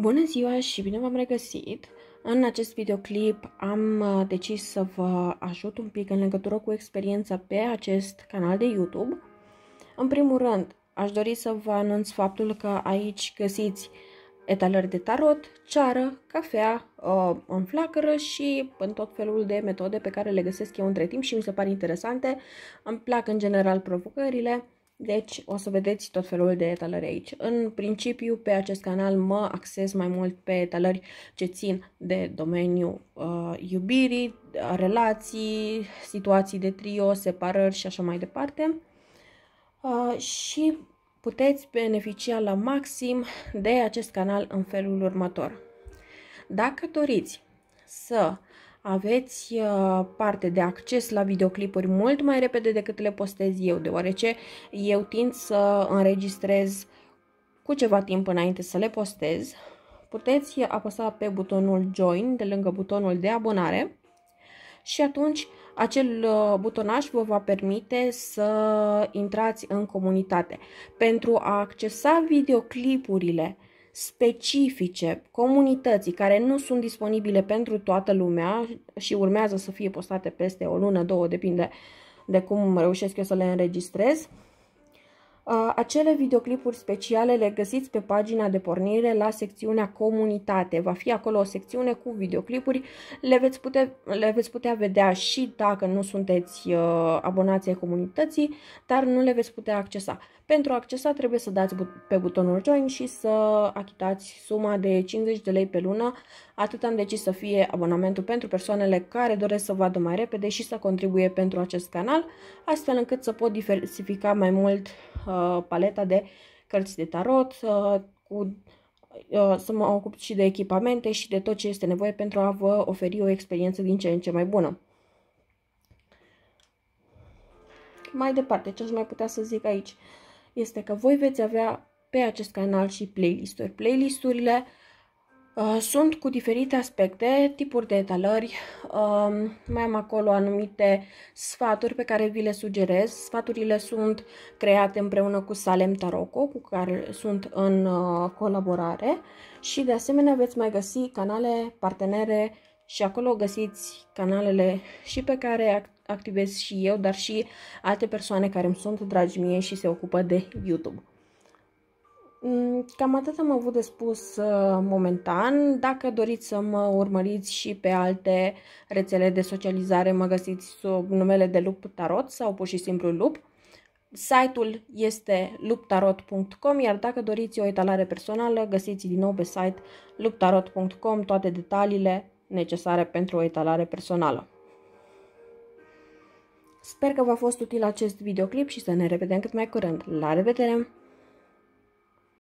Bună ziua și bine v-am regăsit! În acest videoclip am uh, decis să vă ajut un pic în legătură cu experiența pe acest canal de YouTube. În primul rând, aș dori să vă anunț faptul că aici găsiți etalări de tarot, ceară, cafea uh, în flacără și în tot felul de metode pe care le găsesc eu între timp și mi se par interesante. Îmi plac în general provocările deci o să vedeți tot felul de talări aici. În principiu pe acest canal mă acces mai mult pe talări ce țin de domeniul uh, iubirii, relații, situații de trio, separări și așa mai departe. Uh, și puteți beneficia la maxim de acest canal în felul următor. Dacă doriți să uh, aveți uh, parte de acces la videoclipuri mult mai repede decât le postez eu, deoarece eu tind să înregistrez cu ceva timp înainte să le postez. Puteți apăsa pe butonul Join de lângă butonul de abonare și atunci acel uh, butonaj vă va permite să intrați în comunitate. Pentru a accesa videoclipurile uh, specifice comunității care nu sunt disponibile pentru toată lumea și urmează să fie postate peste o lună, două, depinde de cum reușesc eu să le înregistrez. Acele videoclipuri speciale le găsiți pe pagina de pornire la secțiunea comunitate. Va fi acolo o secțiune cu videoclipuri, le veți putea, le veți putea vedea și dacă nu sunteți uh, abonați ai comunității, dar nu le veți putea accesa. Pentru a accesa trebuie să dați pe butonul Join și să achitați suma de 50 de lei pe lună. Atât am decis să fie abonamentul pentru persoanele care doresc să vadă mai repede și să contribuie pentru acest canal, astfel încât să pot diversifica mai mult uh, paleta de cărți de tarot, uh, cu, uh, să mă ocup și de echipamente și de tot ce este nevoie pentru a vă oferi o experiență din ce în ce mai bună. Mai departe, ce aș mai putea să zic aici este că voi veți avea pe acest canal și playlisturi. Playlisturile uh, Uh, sunt cu diferite aspecte, tipuri de etalări, um, mai am acolo anumite sfaturi pe care vi le sugerez. Sfaturile sunt create împreună cu Salem Taroco, cu care sunt în uh, colaborare și de asemenea veți mai găsi canale partenere și acolo găsiți canalele și pe care activez și eu, dar și alte persoane care îmi sunt dragi mie și se ocupă de YouTube. Mm, cam atât am avut de spus uh, momentan. Dacă doriți să mă urmăriți și pe alte rețele de socializare, mă găsiți sub numele de Lup Tarot sau pur și simplu Lup. Site-ul este luptarot.com, iar dacă doriți o etalare personală, găsiți din nou pe site luptarot.com toate detaliile necesare pentru o etalare personală. Sper că v-a fost util acest videoclip și să ne revedem cât mai curând. La revedere!